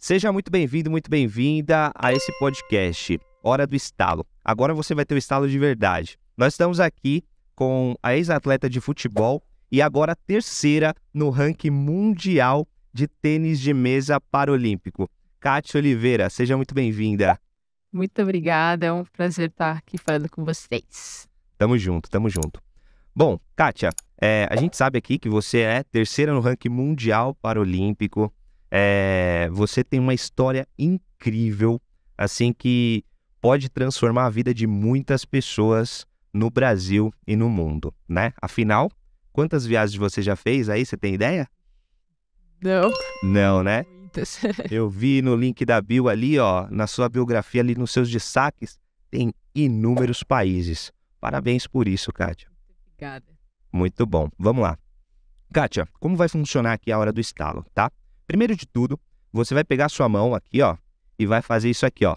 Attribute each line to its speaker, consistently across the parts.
Speaker 1: Seja muito bem-vindo, muito bem-vinda a esse podcast, Hora do Estalo. Agora você vai ter o estalo de verdade. Nós estamos aqui com a ex-atleta de futebol e agora terceira no ranking mundial de tênis de mesa paralímpico. Kátia Oliveira, seja muito bem-vinda.
Speaker 2: Muito obrigada, é um prazer estar aqui falando com vocês.
Speaker 1: Tamo junto, tamo junto. Bom, Kátia, é, a gente sabe aqui que você é terceira no ranking mundial paralímpico, é, você tem uma história incrível, assim, que pode transformar a vida de muitas pessoas no Brasil e no mundo, né? Afinal, quantas viagens você já fez aí? Você tem ideia? Não. Não, né?
Speaker 2: Muitas.
Speaker 1: Eu vi no link da bio ali, ó, na sua biografia ali nos seus destaques, tem inúmeros países. Parabéns por isso, Kátia. Obrigada. Muito bom. Vamos lá. Kátia, como vai funcionar aqui a hora do estalo, tá? Primeiro de tudo, você vai pegar sua mão aqui, ó, e vai fazer isso aqui, ó.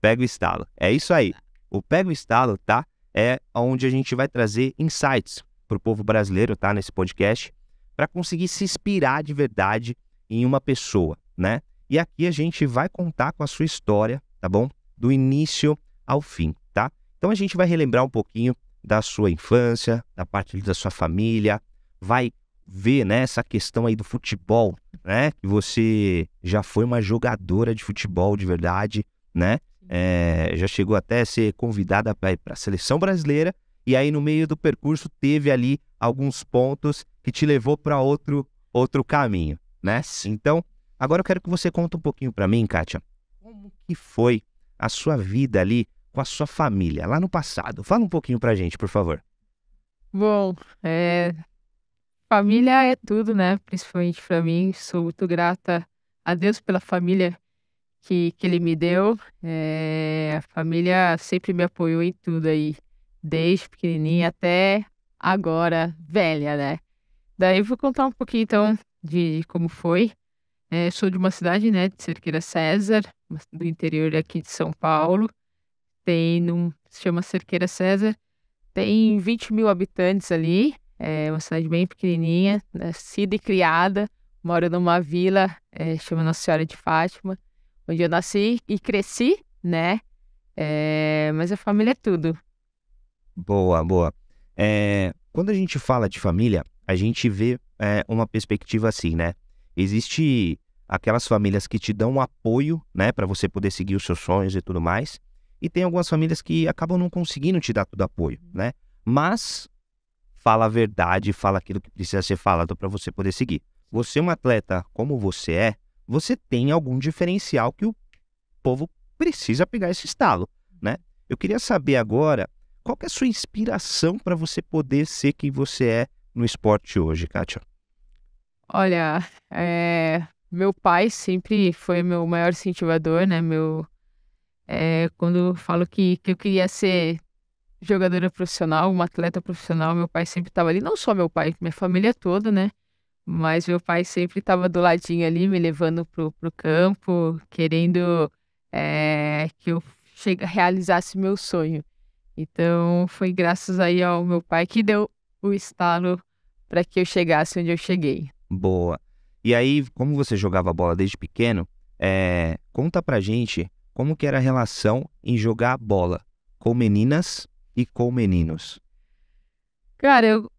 Speaker 1: Pega o estalo. É isso aí. O pega o estalo, tá? É onde a gente vai trazer insights para o povo brasileiro, tá? Nesse podcast, para conseguir se inspirar de verdade em uma pessoa, né? E aqui a gente vai contar com a sua história, tá bom? Do início ao fim, tá? Então a gente vai relembrar um pouquinho da sua infância, da parte da sua família, vai ver né, essa questão aí do futebol, né? você já foi uma jogadora de futebol de verdade, né? É, já chegou até a ser convidada para a seleção brasileira e aí no meio do percurso teve ali alguns pontos que te levou para outro outro caminho, né? Então agora eu quero que você conte um pouquinho para mim, Kátia, como que foi a sua vida ali com a sua família lá no passado? Fala um pouquinho para gente, por favor.
Speaker 2: Bom, é, Família é tudo, né? Principalmente para mim. Sou muito grata a Deus pela família que, que Ele me deu. É, a família sempre me apoiou em tudo aí, desde pequenininha até agora, velha, né? Daí vou contar um pouquinho então de, de como foi. É, sou de uma cidade, né, de Cerqueira César, do interior aqui de São Paulo. Tem, num, se chama Cerqueira César. Tem 20 mil habitantes ali. É uma cidade bem pequenininha, né, nascida e criada. Moro numa vila, é, chama Nossa Senhora de Fátima, onde eu nasci e cresci, né? É, mas a família é tudo.
Speaker 1: Boa, boa. É, quando a gente fala de família, a gente vê é, uma perspectiva assim, né? Existe aquelas famílias que te dão apoio, né, para você poder seguir os seus sonhos e tudo mais, e tem algumas famílias que acabam não conseguindo te dar todo apoio, né? Mas fala a verdade, fala aquilo que precisa ser falado para você poder seguir. Você é um atleta como você é, você tem algum diferencial que o povo precisa pegar esse estalo, né? Eu queria saber agora qual é a sua inspiração para você poder ser quem você é no esporte hoje, Kátia?
Speaker 2: Olha, é... meu pai sempre foi meu maior incentivador, né? Meu é, quando falo que, que eu queria ser jogadora profissional, uma atleta profissional. Meu pai sempre estava ali, não só meu pai, minha família toda, né? Mas meu pai sempre estava do ladinho ali, me levando pro, o campo, querendo é, que eu chegue, realizasse meu sonho. Então foi graças aí ao meu pai que deu o estalo para que eu chegasse onde eu cheguei.
Speaker 1: Boa. E aí, como você jogava bola desde pequeno, é, conta pra gente como que era a relação em jogar bola com meninas e com meninos?
Speaker 2: Cara, eu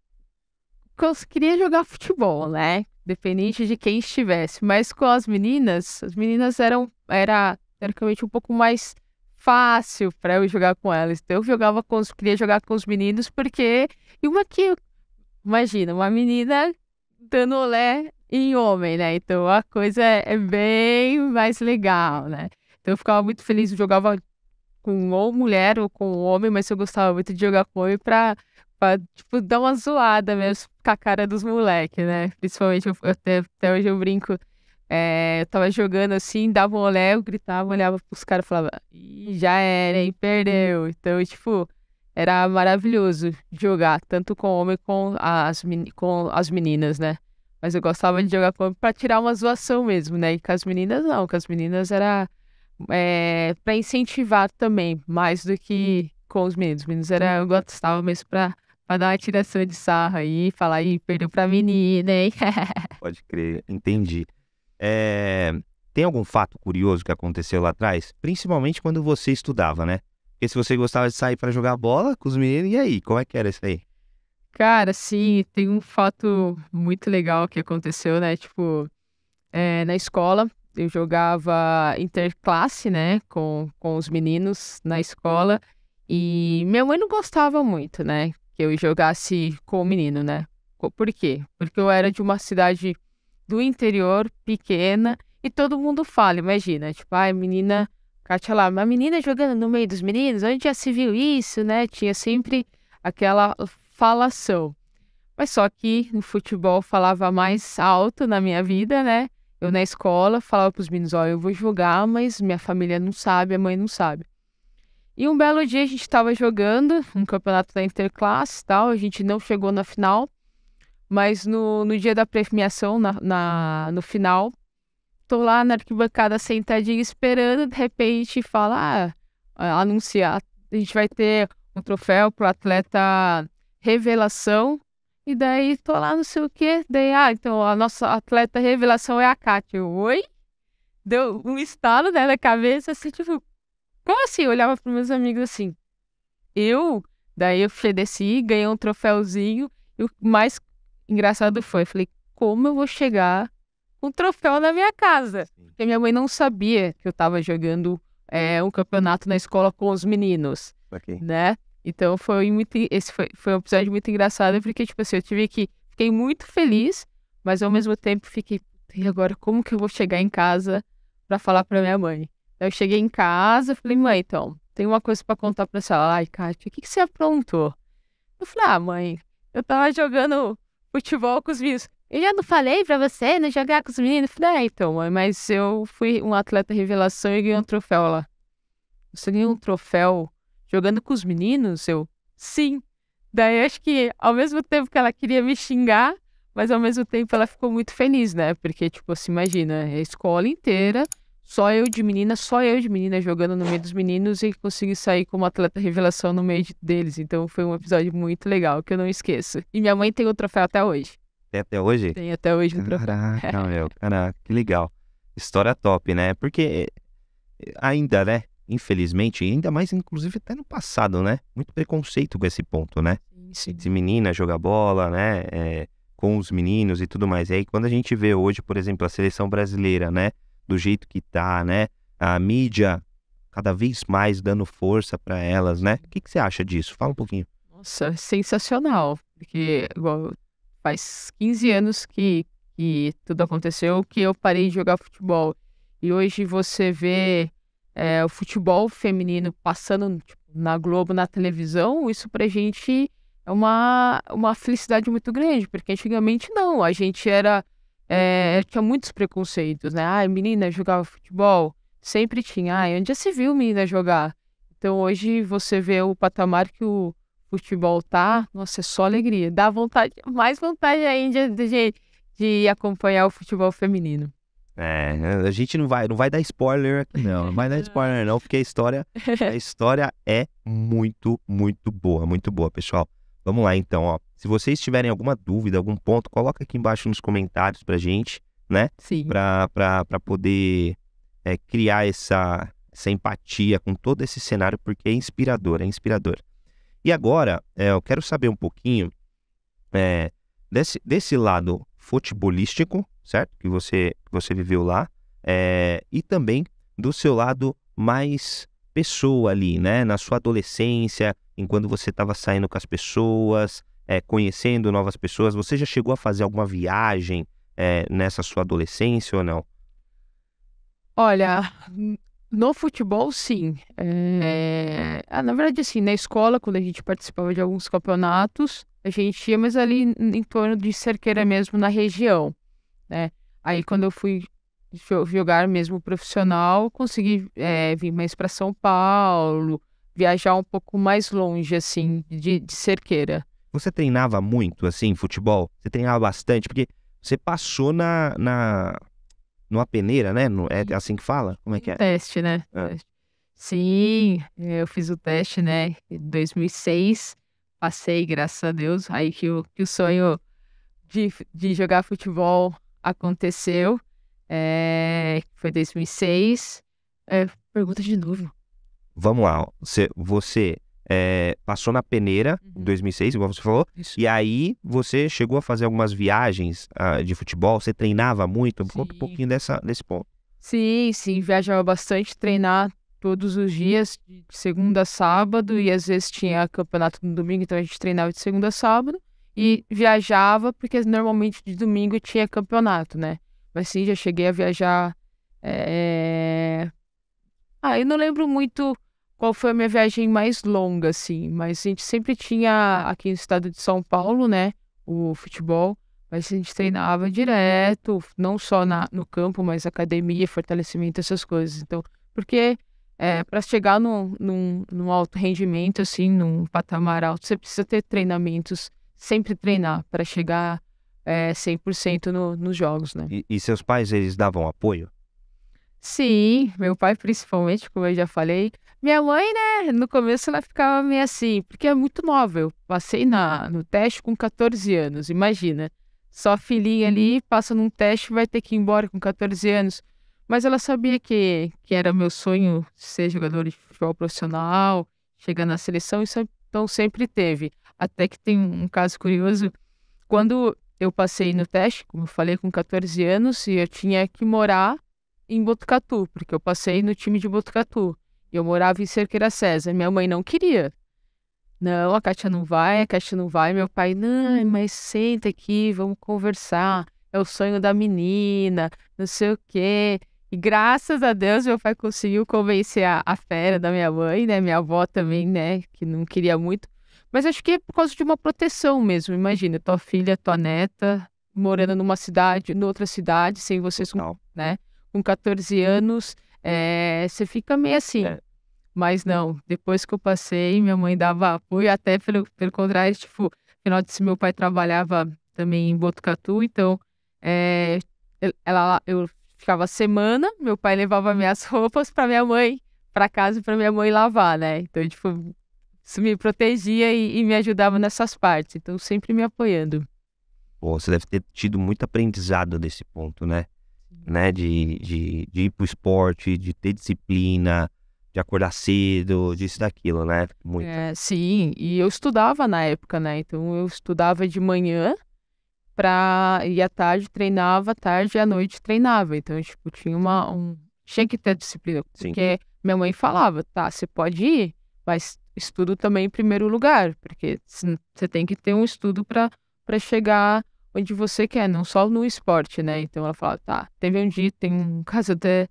Speaker 2: queria jogar futebol, né? Dependente de quem estivesse. Mas com as meninas, as meninas eram era teoricamente um pouco mais fácil para eu jogar com elas. Então eu jogava com os, queria jogar com os meninos porque e uma que imagina, uma menina dando olé em homem, né? Então a coisa é, é bem mais legal, né? Então eu ficava muito feliz, eu jogava com ou mulher ou com homem, mas eu gostava muito de jogar homem pra, pra tipo, dar uma zoada uhum. mesmo com a cara dos moleques, né? Principalmente, eu, até, até hoje eu brinco é, eu tava jogando assim, dava um olé, eu gritava, olhava pros caras e falava, já era, hein? Perdeu. Então, tipo, era maravilhoso jogar, tanto com homem com as, com as meninas, né? Mas eu gostava de jogar com homem pra tirar uma zoação mesmo, né? E com as meninas não, com as meninas era é, para incentivar também, mais do que uhum. com os meninos. Os meninos era, eu gostava mesmo para para dar uma tiração de sarra aí, falar, aí perdeu pra menina, hein?
Speaker 1: Pode crer, entendi. É, tem algum fato curioso que aconteceu lá atrás? Principalmente quando você estudava, né? Porque se você gostava de sair para jogar bola com os meninos, e aí? Como é que era isso aí?
Speaker 2: Cara, sim, tem um fato muito legal que aconteceu, né? Tipo, é, na escola, eu jogava interclasse, né, com, com os meninos na escola. E minha mãe não gostava muito, né, que eu jogasse com o menino, né. Por quê? Porque eu era de uma cidade do interior, pequena, e todo mundo fala, imagina, tipo, ai, ah, menina, Kátia lá, uma menina jogando no meio dos meninos, onde já se viu isso, né? Tinha sempre aquela falação. Mas só que no futebol falava mais alto na minha vida, né? Eu na escola falava para os meninos, ó, eu vou jogar, mas minha família não sabe, a mãe não sabe. E um belo dia a gente estava jogando um campeonato da Interclasse tal, a gente não chegou na final, mas no, no dia da premiação, na, na, no final, tô lá na arquibancada sentadinha esperando, de repente fala, ah, é, anunciar, a gente vai ter um troféu pro atleta revelação e daí tô lá, não sei o quê. Daí, ah, então a nossa atleta revelação é a Kátia. Eu, Oi? Deu um estalo né, na cabeça, assim, tipo, como assim? Eu olhava pros meus amigos assim. Eu, daí eu desci, ganhei um troféuzinho. E o mais engraçado foi, eu falei, como eu vou chegar com um troféu na minha casa? Porque minha mãe não sabia que eu tava jogando é, um campeonato na escola com os meninos. Okay. Né? Então foi muito. Esse foi, foi um episódio muito engraçado, porque, tipo assim, eu tive que. Fiquei muito feliz, mas ao mesmo tempo fiquei. E agora, como que eu vou chegar em casa para falar para minha mãe? eu cheguei em casa, falei, mãe, então, tem uma coisa para contar pra ela. Ai, Kátia, o que, que você aprontou? Eu falei, ah, mãe, eu tava jogando futebol com os meninos. Eu já não falei pra você, né? Jogar com os meninos. Eu falei, ah, então, mãe, mas eu fui um atleta revelação e ganhei um troféu lá. Você ganhou um troféu jogando com os meninos? Eu, sim. Daí acho que ao mesmo tempo que ela queria me xingar, mas ao mesmo tempo ela ficou muito feliz, né? Porque, tipo, se assim, imagina, é a escola inteira, só eu de menina, só eu de menina jogando no meio dos meninos e consegui sair como atleta revelação no meio deles. Então foi um episódio muito legal que eu não esqueço. E minha mãe tem o troféu até hoje.
Speaker 1: Tem até hoje? Tem até hoje o troféu. Caraca, meu, caraca, que legal. História top, né? Porque eh, ainda, né? infelizmente, ainda mais inclusive até no passado, né? Muito preconceito com esse ponto, né? Se de menina jogar bola, né? É, com os meninos e tudo mais. E aí quando a gente vê hoje, por exemplo, a seleção brasileira, né? Do jeito que tá, né? A mídia cada vez mais dando força para elas, né? O que, que você acha disso? Fala um pouquinho.
Speaker 2: Nossa, é sensacional. Porque igual, faz 15 anos que, que tudo aconteceu, que eu parei de jogar futebol. E hoje você vê é, o futebol feminino passando tipo, na Globo, na televisão, isso pra gente é uma, uma felicidade muito grande, porque antigamente não, a gente era. É, uhum. tinha muitos preconceitos, né? Ah, menina jogava futebol, sempre tinha. Ah, onde já se viu menina jogar? Então hoje você vê o patamar que o futebol tá, nossa, é só alegria. Dá vontade, mais vontade ainda de, de, de acompanhar o futebol feminino.
Speaker 1: É, a gente não vai, não vai dar spoiler aqui, não. Não vai dar spoiler, não, porque a história, a história é muito, muito boa, muito boa, pessoal. Vamos lá, então, ó. Se vocês tiverem alguma dúvida, algum ponto, coloca aqui embaixo nos comentários pra gente, né? Sim. Pra, pra, pra poder é, criar essa, essa empatia com todo esse cenário, porque é inspirador, é inspirador. E agora, é, eu quero saber um pouquinho é, desse, desse lado futebolístico, certo? Que você, você viveu lá, é, e também do seu lado mais pessoa ali, né? Na sua adolescência, enquanto você estava saindo com as pessoas, é, conhecendo novas pessoas, você já chegou a fazer alguma viagem é, nessa sua adolescência ou não?
Speaker 2: Olha, no futebol, sim. É... Ah, na verdade, assim, na escola, quando a gente participava de alguns campeonatos, a gente ia, mas ali em torno de Cerqueira mesmo, na região, né? Aí quando eu fui jogar mesmo profissional, consegui é, vir mais para São Paulo, viajar um pouco mais longe, assim, de, de Cerqueira.
Speaker 1: Você treinava muito, assim, futebol? Você treinava bastante? Porque você passou na, na numa peneira, né? No, é assim que fala? Como é que é?
Speaker 2: Teste, né? Ah. Sim, eu fiz o teste, né? Em 2006 passei, graças a Deus. Aí que o, que o sonho de, de jogar futebol aconteceu. É, foi 2006. É, eh, pergunta de novo.
Speaker 1: Vamos lá. Você, você é, passou na peneira em uhum. 2006, igual você falou. Isso. E aí você chegou a fazer algumas viagens uh, de futebol. Você treinava muito? Sim. Conta um pouquinho dessa, desse ponto.
Speaker 2: Sim, sim. Viajava bastante, treinar todos os uhum. dias, de segunda a sábado, e às vezes tinha uhum. campeonato no domingo, então a gente treinava de segunda a sábado e viajava, porque normalmente de domingo tinha campeonato, né? Mas sim, já cheguei a viajar. É... Ah, eu não lembro muito qual foi a minha viagem mais longa, assim, mas a gente sempre tinha aqui no estado de São Paulo, né? O futebol. Mas a gente treinava direto, não só na, no campo, mas academia, fortalecimento, essas coisas. Então, porque é, para chegar no, num, num alto rendimento, assim, num patamar alto, você precisa ter treinamentos, sempre treinar para chegar é, 100% no, nos jogos, né?
Speaker 1: E, e, seus pais, eles davam apoio?
Speaker 2: Sim, meu pai principalmente, como eu já falei. Minha mãe, né, no começo ela ficava meio assim, porque é muito nova. Eu passei na, no teste com 14 anos, imagina. Só filhinha ali, passa num teste, vai ter que ir embora com 14 anos. Mas ela sabia que, que era meu sonho ser jogador de futebol profissional, chegar na seleção, isso então sempre teve. Até que tem um caso curioso. Quando eu passei no teste, como eu falei, com 14 anos, e eu tinha que morar em Botucatu, porque eu passei no time de Botucatu. E eu morava em Cerqueira César. Minha mãe não queria. Não, a Kátia não vai, a Kátia não vai. Meu pai, não, mas senta aqui, vamos conversar. É o sonho da menina, não sei o quê. E graças a Deus, meu pai conseguiu convencer a, a fera da minha mãe, né? Minha avó também, né? Que não queria muito. Mas acho que é por causa de uma proteção mesmo. Imagina, tua filha, tua neta, morando numa cidade, noutra cidade, sem vocês, não. né? Com 14 anos, é, você fica meio assim. É. Mas não, depois que eu passei, minha mãe dava apoio, até pelo, pelo contrário, tipo, final de meu pai trabalhava também em Botucatu, então é, ela, eu ficava semana, meu pai levava uhum. minhas roupas para minha mãe, para casa para minha mãe lavar, né? Então, tipo, isso me protegia e, e, me ajudava nessas partes. Então, sempre me apoiando.
Speaker 1: Pô, você deve ter tido muito aprendizado nesse ponto, né? né? De, de, de ir pro esporte, de ter disciplina, de acordar cedo, disso daquilo, né? Muito.
Speaker 2: É, sim, e eu estudava na época, né? Então eu estudava de manhã pra ir à tarde, treinava, à tarde e à noite treinava. Então, tipo, tinha uma. Um... Tinha que ter disciplina. Sim. Porque minha mãe falava, tá, você pode ir, mas estudo também em primeiro lugar, porque você tem que ter um estudo para chegar onde você quer, não só no esporte, né? Então ela fala, tá, teve um dia, tem um caso até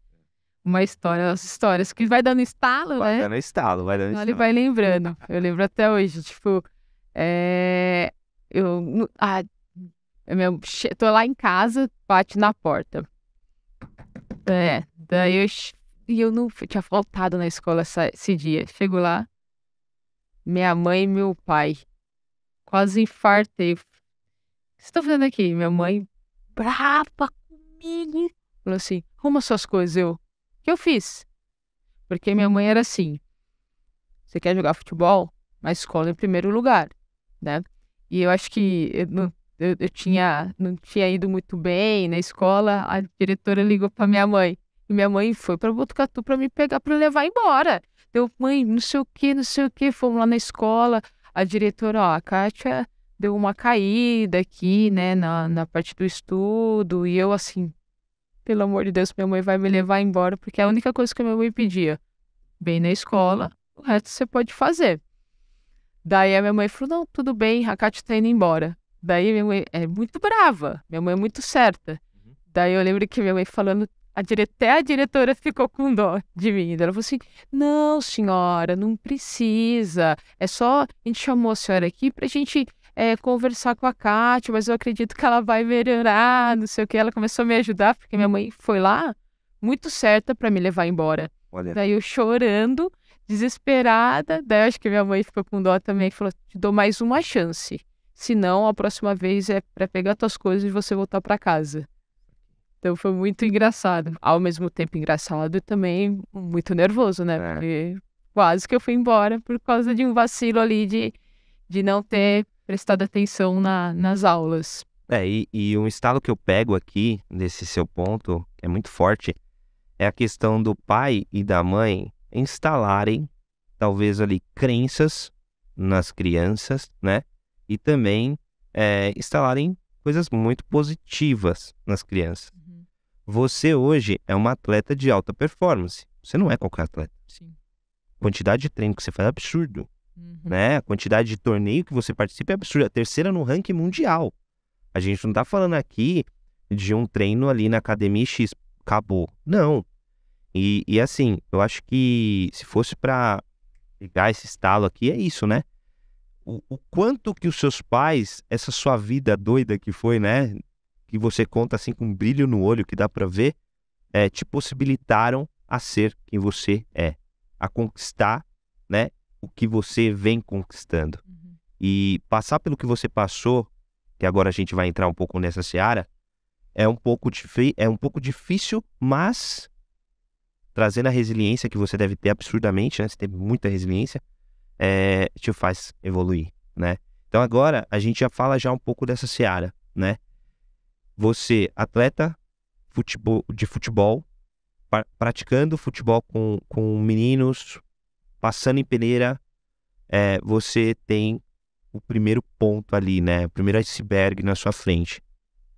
Speaker 2: uma história, as histórias que vai dando estalo, vai né? Vai dando
Speaker 1: estalo, vai dando então, estalo. Ele
Speaker 2: vai lembrando. Eu lembro até hoje, tipo, é, eu, ah, eu tô lá em casa, bate na porta. É, daí eu. eu não eu tinha faltado na escola essa, esse dia. Chego lá, minha mãe e meu pai. Quase infartei. O que vocês estão tá fazendo aqui? Minha mãe, brava comigo. Falou assim: arruma suas coisas. Eu, o que eu fiz? Porque minha mãe era assim: você quer jogar futebol? Na escola em primeiro lugar, né? E eu acho que eu eu, eu, tinha, não tinha ido muito bem na escola, a diretora ligou para minha mãe. E minha mãe foi para Botucatu para me pegar, para levar embora. Deu, mãe, não sei o que, não sei o que. Fomos lá na escola, a diretora, ó, a Kátia deu uma caída aqui, né, na, na parte do estudo. E eu, assim, pelo amor de Deus, minha mãe vai me levar embora, porque é a única coisa que minha mãe pedia. Bem na escola, o resto você pode fazer. Daí a minha mãe falou: não, tudo bem, a Kátia tá indo embora. Daí minha mãe é muito brava, minha mãe é muito certa. Uhum. Daí eu lembro que minha mãe falando, a dire... até a diretora ficou com dó de mim. ela falou assim: não, senhora, não precisa. É só. A gente chamou a senhora aqui pra gente é, conversar com a Kátia, mas eu acredito que ela vai melhorar, não sei o que. Ela começou a me ajudar, porque minha mãe foi lá muito certa para me levar embora. Olha. Daí eu chorando, desesperada. Daí eu acho que minha mãe ficou com dó também e falou: te dou mais uma chance. Se não, a próxima vez é para pegar tuas coisas e você voltar para casa. Então foi muito engraçado. Ao mesmo tempo engraçado e também muito nervoso, né? É. Porque quase que eu fui embora por causa de um vacilo ali de, de não ter prestado atenção na, nas aulas.
Speaker 1: É, e, e um estado que eu pego aqui, nesse seu ponto, é muito forte, é a questão do pai e da mãe instalarem, talvez ali, crenças nas crianças, né? e também é, instalarem coisas muito positivas nas crianças. Uhum. Você hoje é uma atleta de alta performance. Você não é qualquer atleta. Sim. A quantidade de treino que você faz é absurdo. Uhum. Né? A quantidade de torneio que você participa é absurda. A terceira no ranking mundial. A gente não está falando aqui de um treino ali na academia X. Acabou. Não. E, e assim, eu acho que se fosse para pegar esse estalo aqui, é isso, né? o, o quanto que os seus pais, essa sua vida doida que foi, né? Que você conta assim com um brilho no olho que dá para ver, é, te possibilitaram a ser quem você é, a conquistar, né? O que você vem conquistando. Uhum. E passar pelo que você passou, que agora a gente vai entrar um pouco nessa seara, é um pouco, é um pouco difícil, mas trazendo a resiliência que você deve ter absurdamente, né? Você tem muita resiliência é, te faz evoluir, né? Então agora a gente já fala já um pouco dessa seara, né? Você, atleta futebol, de futebol, pra, praticando futebol com, com meninos, passando em peneira, é, você tem o primeiro ponto ali, né? O primeiro iceberg na sua frente.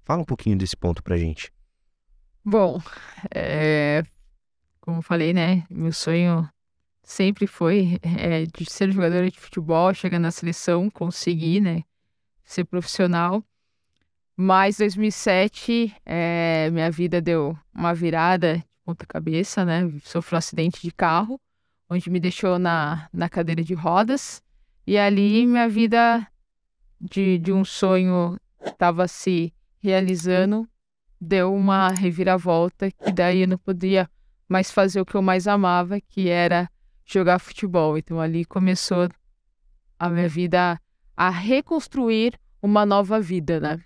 Speaker 1: Fala um pouquinho desse ponto pra gente.
Speaker 2: Bom, é, como falei, né? Meu sonho sempre foi é, de ser jogadora de futebol, chegar na seleção, conseguir, né, ser profissional. Mas 2007, é, minha vida deu uma virada de ponta cabeça, né? Sofri um acidente de carro, onde me deixou na, na cadeira de rodas. E ali minha vida de, de um sonho estava se realizando, deu uma reviravolta, que daí eu não podia mais fazer o que eu mais amava, que era jogar futebol. Então ali começou a minha vida a reconstruir uma nova vida, né?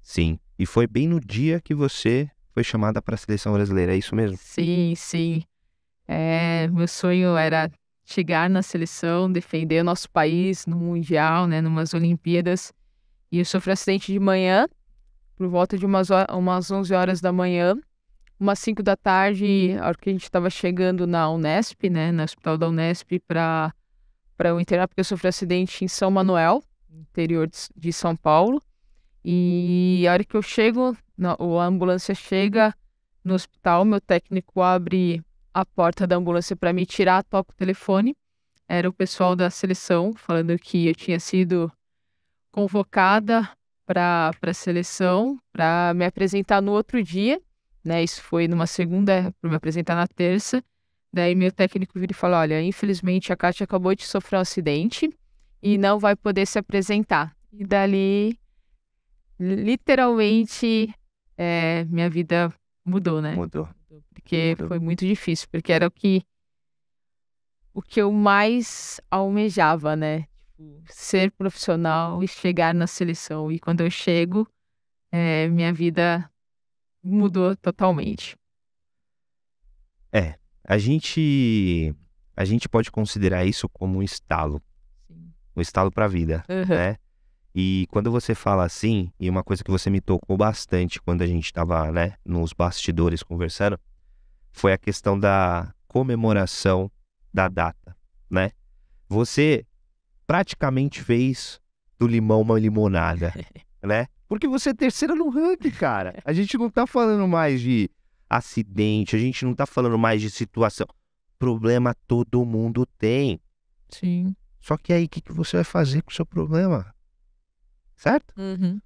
Speaker 1: Sim, e foi bem no dia que você foi chamada para a seleção brasileira, é isso mesmo?
Speaker 2: Sim, sim. É, meu sonho era chegar na seleção, defender o nosso país no Mundial, né, numas Olimpíadas. E eu sofri acidente de manhã, por volta de umas, umas 11 horas da manhã umas 5 da tarde, hum. a hora que a gente estava chegando na Unesp, né, no hospital da Unesp, para eu internar, porque eu sofri um acidente em São Manuel, interior de, de São Paulo. E a hora que eu chego, na, a ambulância chega no hospital, meu técnico abre a porta da ambulância para me tirar, toca o telefone. Era o pessoal da seleção falando que eu tinha sido convocada para a seleção, para me apresentar no outro dia né? Isso foi numa segunda, para me apresentar na terça. Daí meu técnico vira e fala: Olha, infelizmente a Kátia acabou de sofrer um acidente e não vai poder se apresentar. E dali, literalmente, é, minha vida mudou, né? Mudou. Porque mudou. foi muito difícil, porque era o que o que eu mais almejava, né? Tipo, ser profissional e chegar na seleção. E quando eu chego, é, minha vida mudou totalmente.
Speaker 1: É, a gente a gente pode considerar isso como um estalo, Sim. um estalo para a vida, uhum. né? E quando você fala assim, e uma coisa que você me tocou bastante quando a gente estava, né, nos bastidores conversando, foi a questão da comemoração da data, né? Você praticamente fez do limão uma limonada, né? Porque você é terceira no ranking, cara. A gente não tá falando mais de acidente, a gente não tá falando mais de situação. Problema todo mundo tem. Sim. Só que aí, o que, que você vai fazer com o seu problema? Certo? Uhum.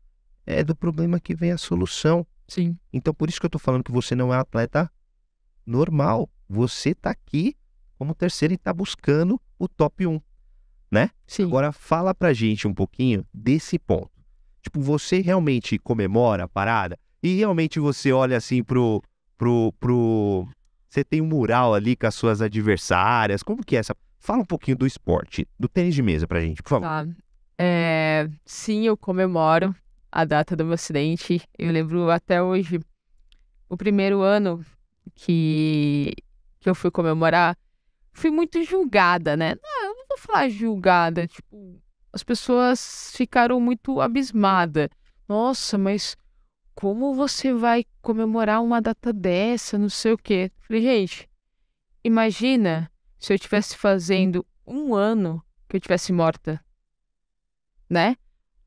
Speaker 1: É do problema que vem a solução. Sim. Então, por isso que eu tô falando que você não é um atleta normal. Você tá aqui como terceiro e tá buscando o top 1, né? Sim. Agora, fala pra gente um pouquinho desse ponto. Tipo, você realmente comemora a parada? E realmente você olha assim pro. pro. pro. Você tem um mural ali com as suas adversárias. Como que é essa? Fala um pouquinho do esporte, do tênis de mesa pra gente, por favor.
Speaker 2: Tá. É... Sim, eu comemoro a data do meu acidente. Eu lembro até hoje. O primeiro ano que, que eu fui comemorar, fui muito julgada, né? Não, ah, eu não vou falar julgada, tipo, as pessoas ficaram muito abismadas. Nossa, mas como você vai comemorar uma data dessa, não sei o quê? Falei, gente, imagina se eu estivesse fazendo um ano que eu estivesse morta, né?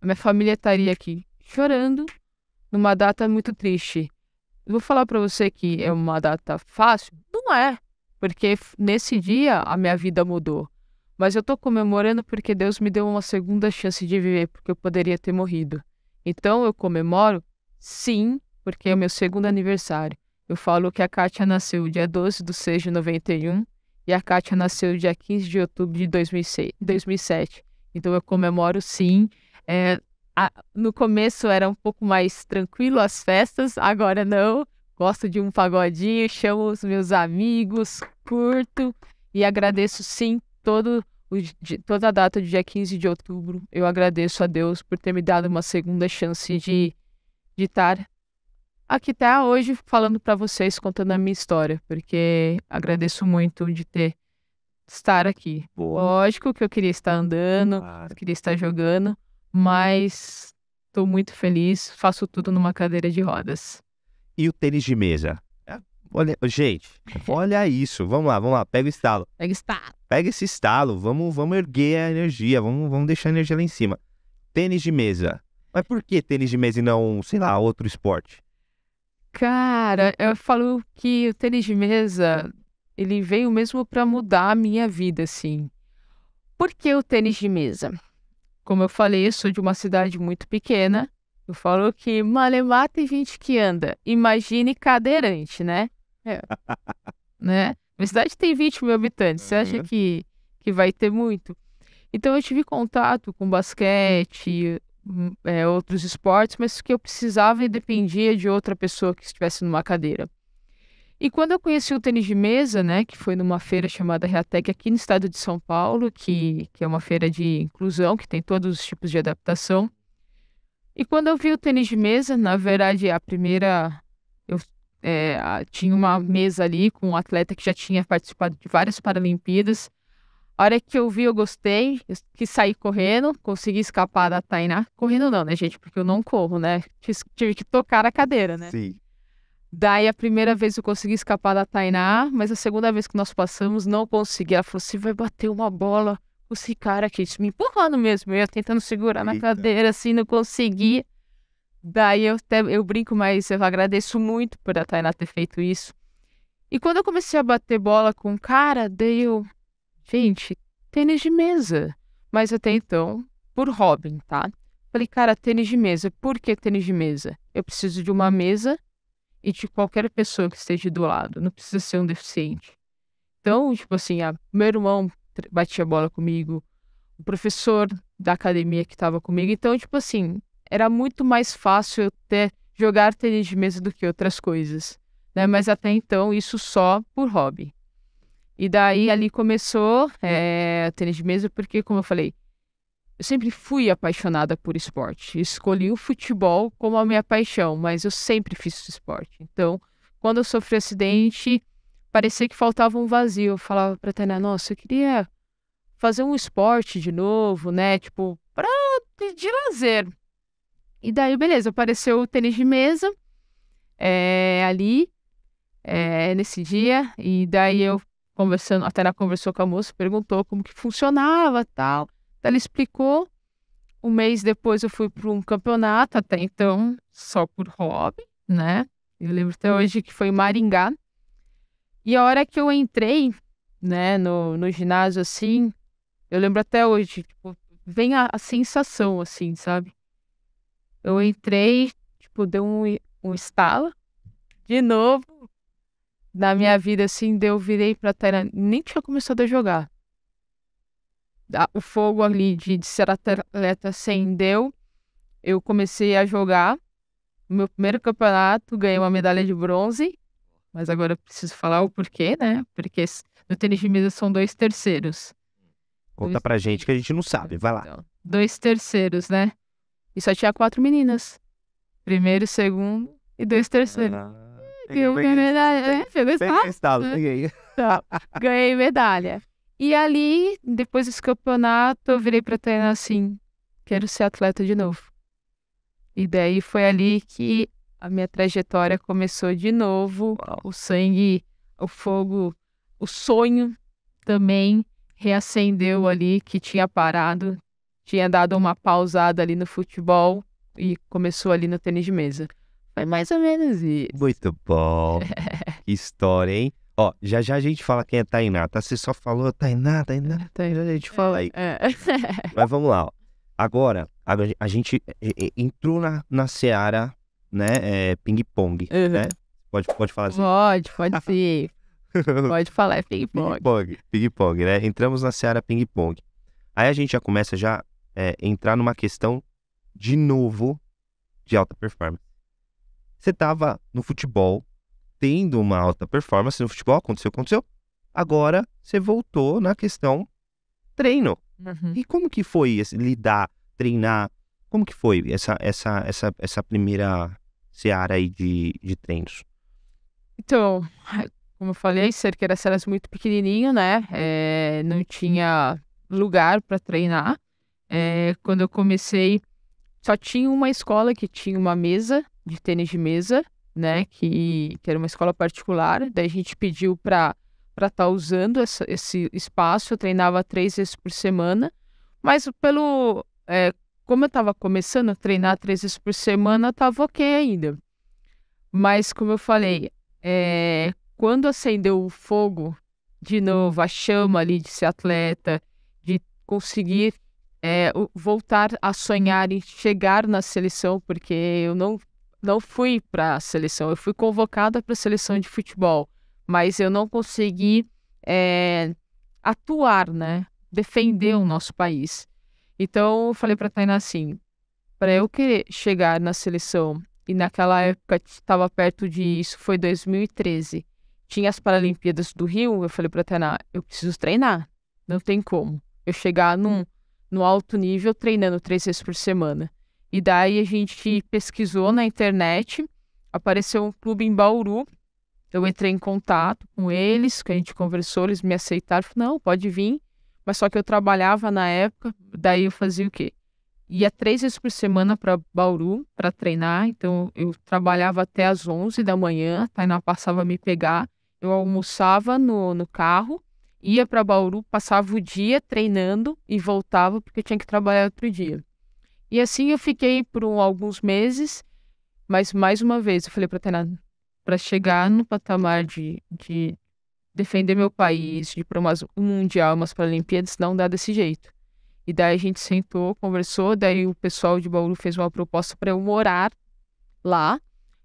Speaker 2: A minha família estaria aqui chorando numa data muito triste. vou falar para você que é uma data fácil? Não é, porque nesse dia a minha vida mudou. Mas eu estou comemorando porque Deus me deu uma segunda chance de viver, porque eu poderia ter morrido. Então eu comemoro, sim, porque é o meu segundo aniversário. Eu falo que a Kátia nasceu dia 12 de 6 de 91 e a Kátia nasceu dia 15 de outubro de 2006, 2007. Então eu comemoro sim. É, a, no começo era um pouco mais tranquilo as festas, agora não. Gosto de um pagodinho, chamo os meus amigos, curto e agradeço sim todo o, de, toda a data do dia 15 de outubro. Eu agradeço a Deus por ter me dado uma segunda chance de uhum. estar aqui até hoje falando para vocês, contando a minha história, porque agradeço muito de ter estar aqui. Boa. Lógico que eu queria estar andando, claro. queria estar jogando, mas estou muito feliz, faço tudo numa cadeira de rodas.
Speaker 1: E o tênis de mesa? Olha, gente, olha isso. Vamos lá, vamos lá. Pega o estalo. Pega o estalo. Pega esse estalo. Vamos, vamos erguer a energia. Vamos, vamos deixar a energia lá em cima. Tênis de mesa. Mas por que tênis de mesa e não, sei lá, outro esporte?
Speaker 2: Cara, eu falo que o tênis de mesa, ele veio mesmo para mudar a minha vida, assim. Por que o tênis de mesa? Como eu falei, eu sou de uma cidade muito pequena. Eu falo que Malemar e gente que anda. Imagine cadeirante, né? É. né? Minha cidade tem 20 mil habitantes, você acha uhum. que, que vai ter muito? Então eu tive contato com basquete, hum, é, outros esportes, mas que eu precisava e dependia de outra pessoa que estivesse numa cadeira. E quando eu conheci o tênis de mesa, né, que foi numa feira chamada Reatec aqui no estado de São Paulo, que, que é uma feira de inclusão, que tem todos os tipos de adaptação. E quando eu vi o tênis de mesa, na verdade, a primeira. Eu é, tinha uma mesa ali com um atleta que já tinha participado de várias Paralimpíadas. A hora que eu vi, eu gostei, que quis sair correndo, consegui escapar da Tainá. Correndo não, né, gente? Porque eu não corro, né? Tive que tocar a cadeira, né? Sim. Daí a primeira vez eu consegui escapar da Tainá, mas a segunda vez que nós passamos não consegui. Ela falou: você assim, vai bater uma bola com esse cara aqui, me empurrando mesmo. Eu ia tentando segurar Eita. na cadeira, assim, não conseguia. Daí eu, te, eu brinco, mas eu agradeço muito por a Tainá ter feito isso. E quando eu comecei a bater bola com o cara, daí eu. Gente, tênis de mesa. Mas até então, por Robin, tá? Falei, cara, tênis de mesa. Por que tênis de mesa? Eu preciso de uma mesa e de qualquer pessoa que esteja do lado. Não precisa ser um deficiente. Então, tipo assim, a, meu irmão batia bola comigo, o professor da academia que estava comigo. Então, tipo assim, era muito mais fácil ter, jogar tênis de mesa do que outras coisas. Né? Mas até então, isso só por hobby. E daí ali começou é, tênis de mesa, porque, como eu falei, eu sempre fui apaixonada por esporte. Escolhi o futebol como a minha paixão, mas eu sempre fiz esporte. Então, quando eu sofri acidente, parecia que faltava um vazio. Eu falava a Tainá, nossa, eu queria fazer um esporte de novo, né? Tipo, pra, de lazer. E daí, beleza, apareceu o tênis de mesa é, ali, é, nesse dia. E daí eu conversando, até ela conversou com a moça, perguntou como que funcionava tal. Ela explicou. Um mês depois eu fui para um campeonato, até então só por hobby, né? Eu lembro até uhum. hoje que foi em Maringá. E a hora que eu entrei, né, no, no ginásio assim, eu lembro até hoje, tipo, vem a, a sensação, assim, sabe? Eu entrei, tipo, deu um, um estalo. De novo, na minha vida, assim, eu virei pra terra, Nem tinha começado a jogar. O fogo ali de, de ser atleta acendeu. Eu comecei a jogar. Meu primeiro campeonato, ganhei uma medalha de bronze. Mas agora eu preciso falar o porquê, né? Porque no tênis de mesa são dois terceiros.
Speaker 1: Conta dois... pra gente que a gente não sabe, vai lá. Então,
Speaker 2: dois terceiros, né? E só tinha quatro meninas. Primeiro, segundo e dois terceiros. Ah, ganhei medalha. Né? Pegou estalo. Né? Ganhei. Tá. Ganhei medalha. E ali, depois desse campeonato, eu virei pra treinar assim, quero ser atleta de novo. E daí foi ali que a minha trajetória começou de novo. Uau. O sangue, o fogo, o sonho também reacendeu ali que tinha parado tinha dado uma pausada ali no futebol e começou ali no tênis de mesa.
Speaker 1: Foi mais ou menos isso. Muito bom. que história, hein? Ó, já já a gente fala quem é Tainá, tá? Você só falou Tainá, Tainá. Tainá, a gente fala aí.
Speaker 2: É.
Speaker 1: Mas vamos lá, ó. Agora, a, gente é, é, entrou na, na seara, né? É, Ping-pong, uhum. né? Pode, pode falar assim?
Speaker 2: Pode, pode sim. pode falar, é
Speaker 1: ping-pong. Ping-pong, ping-pong, né? Entramos na seara ping-pong. Aí a gente já começa já é, entrar numa questão de novo de alta performance. Você estava no futebol, tendo uma alta performance no futebol, aconteceu, aconteceu. Agora você voltou na questão treino. Uhum. E como que foi esse, lidar, treinar? Como que foi essa, essa, essa, essa primeira seara aí de, de treinos?
Speaker 2: Então, como eu falei, Cerqueiras era muito pequenininho, né? É, não uhum. tinha lugar para treinar. É, quando eu comecei, só tinha uma escola que tinha uma mesa de tênis de mesa, né? Que, que era uma escola particular. Daí a gente pediu para estar tá usando essa, esse espaço. Eu treinava três vezes por semana. Mas pelo... É, como eu estava começando a treinar três vezes por semana, estava ok ainda. Mas como eu falei, é, quando acendeu o fogo, de novo, a chama ali de ser atleta, de conseguir é, voltar a sonhar e chegar na seleção, porque eu não, não fui para a seleção, eu fui convocada para a seleção de futebol, mas eu não consegui é, atuar, né? defender uhum. o nosso país. Então, eu falei para a Tainá assim: para eu querer chegar na seleção, e naquela época estava perto de. Isso foi 2013. Tinha as Paralimpíadas do Rio, eu falei para a Tainá: eu preciso treinar, não tem como eu chegar num no alto nível, treinando três vezes por semana. E daí a gente pesquisou na internet, apareceu um clube em Bauru. Eu entrei em contato com eles, que a gente conversou, eles me aceitaram. Falei, não, pode vir. Mas só que eu trabalhava na época, daí eu fazia o quê? Ia três vezes por semana para Bauru para treinar, então eu trabalhava até às 11 da manhã, a Tainá passava a me pegar, eu almoçava no, no carro, ia para Bauru, passava o dia treinando e voltava porque tinha que trabalhar outro dia. E assim eu fiquei por um, alguns meses, mas mais uma vez eu falei para treinar, para chegar no patamar de, de defender meu país, de ir para um mundial, umas Paralimpíadas, não dá desse jeito. E daí a gente sentou, conversou, daí o pessoal de Bauru fez uma proposta para eu morar lá.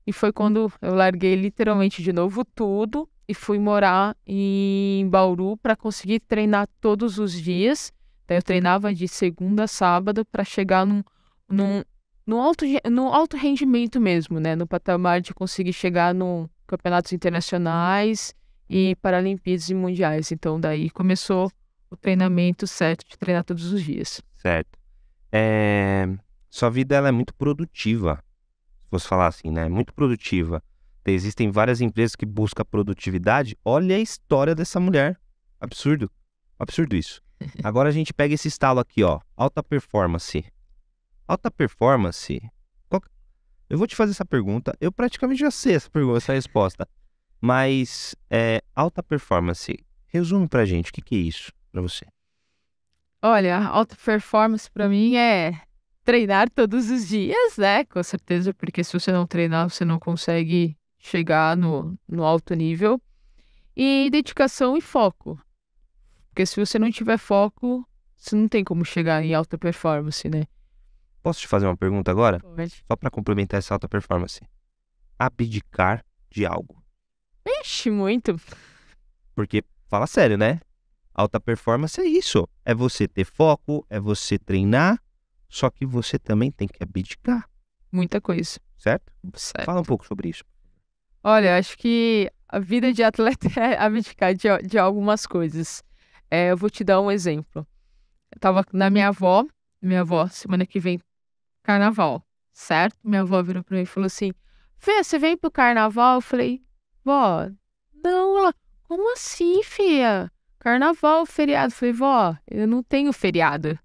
Speaker 2: E foi quando eu larguei literalmente de novo tudo e fui morar em Bauru para conseguir treinar todos os dias. Então, eu uhum. treinava de segunda a sábado para chegar num, num, no, alto, no alto rendimento mesmo, né? No patamar de conseguir chegar no campeonatos internacionais e Paralimpíadas e mundiais. Então, daí começou o treinamento certo de treinar todos os dias.
Speaker 1: Certo. É... Sua vida ela é muito produtiva, se fosse falar assim, né? Muito produtiva. Existem várias empresas que buscam produtividade. Olha a história dessa mulher. Absurdo. Absurdo isso. Agora a gente pega esse estalo aqui, ó. Alta performance. Alta performance. Qual... Eu vou te fazer essa pergunta. Eu praticamente já sei essa, pergunta, essa resposta. Mas é, alta performance. Resume pra gente o que, que é isso pra você.
Speaker 2: Olha, alta performance para mim é treinar todos os dias, né? Com certeza, porque se você não treinar, você não consegue chegar no, no alto nível. E dedicação e foco. Porque se você não tiver foco, você não tem como chegar em alta performance, né?
Speaker 1: Posso te fazer uma pergunta agora? Pode. Só para complementar essa alta performance. Abdicar de algo.
Speaker 2: mexe muito.
Speaker 1: Porque, fala sério, né? Alta performance é isso. É você ter foco, é você treinar, só que você também tem que abdicar.
Speaker 2: Muita coisa.
Speaker 1: Certo? certo. Fala um pouco sobre isso.
Speaker 2: Olha, acho que a vida de atleta é abdicar de, de algumas coisas. É, eu vou te dar um exemplo. Eu tava na minha avó, minha avó, semana que vem, carnaval, certo? Minha avó virou pra mim e falou assim: Fê, você vem pro carnaval? Eu falei: Vó, não. Ela, como assim, filha? Carnaval, feriado. Eu falei: Vó, eu não tenho feriado.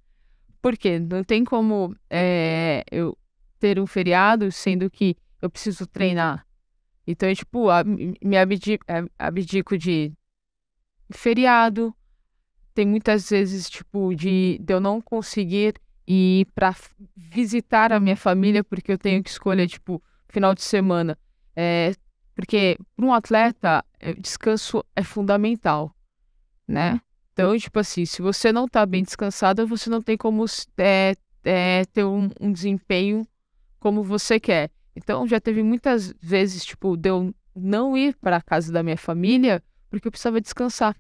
Speaker 2: Por quê? Não tem como é, eu ter um feriado, sendo que eu preciso treinar então, eu, é, tipo, me é, abdico, de feriado. Tem muitas vezes, tipo, de, de eu não conseguir ir para visitar a minha família porque eu tenho que escolher, tipo, final de semana. É, porque para um atleta, é, descanso é fundamental, né? Então, tipo assim, se você não está bem descansada, você não tem como é, é, ter um, um desempenho como você quer. Então já teve muitas vezes, tipo, de eu não ir para a casa da minha família porque eu precisava descansar.